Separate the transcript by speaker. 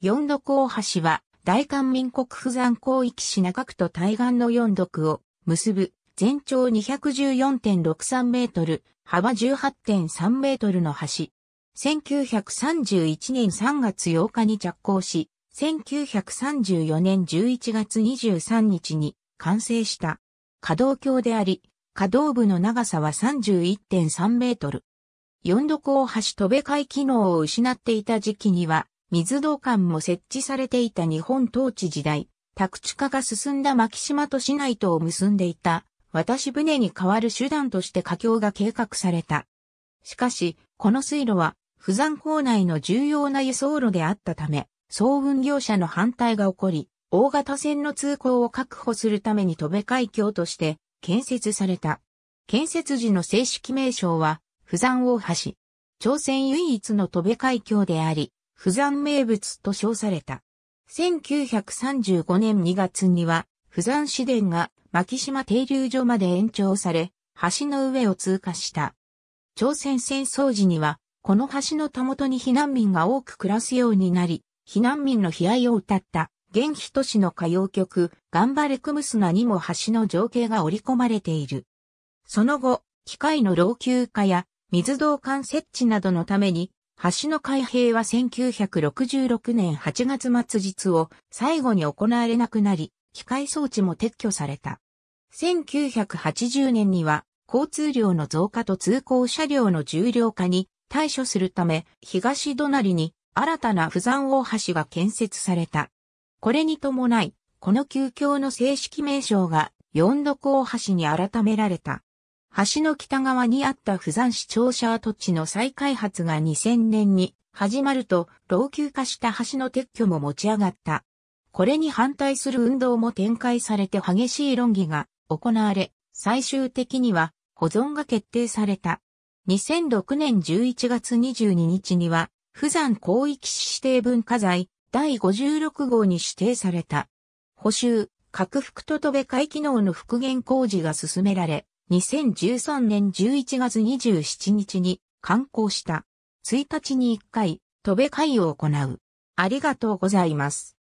Speaker 1: 四毒大橋は、大韓民国不山広域市中区と対岸の四毒を結ぶ、全長214.63メートル、幅18.3メートルの橋。1931年3月8日に着工し、1934年11月23日に完成した。可動橋であり、可動部の長さは31.3メートル。四度大橋戸部海機能を失っていた時期には、水道管も設置されていた日本統治時代、宅地化が進んだ牧島と市内とを結んでいた、渡し船に代わる手段として架橋が計画された。しかし、この水路は、富山港内の重要な輸送路であったため、総運業者の反対が起こり、大型船の通行を確保するために戸部海峡として建設された。建設時の正式名称は、富山大橋。朝鮮唯一の戸部海峡であり、不山名物と称された。1935年2月には、不山市電が牧島停留所まで延長され、橋の上を通過した。朝鮮戦争時には、この橋のたもとに避難民が多く暮らすようになり、避難民の悲哀を歌った、元気都市の歌謡曲、頑張れクムスナにも橋の情景が織り込まれている。その後、機械の老朽化や水道管設置などのために橋の開閉は1966年8月末日を最後に行われなくなり、機械装置も撤去された。1980年には交通量の増加と通行車両の重量化に対処するため東隣に新たな不山大橋が建設された。これに伴い、この旧橋の正式名称が四度大橋に改められた。橋の北側にあった富山市庁舎跡地の再開発が2000年に始まると老朽化した橋の撤去も持ち上がった。これに反対する運動も展開されて激しい論議が行われ、最終的には保存が決定された。2006年11月22日には、富山広域市指定文化財第56号に指定された。補修、拡幅と戸べ回機能の復元工事が進められ、2013年11月27日に刊行した。1日に1回、戸部会を行う。ありがとうございます。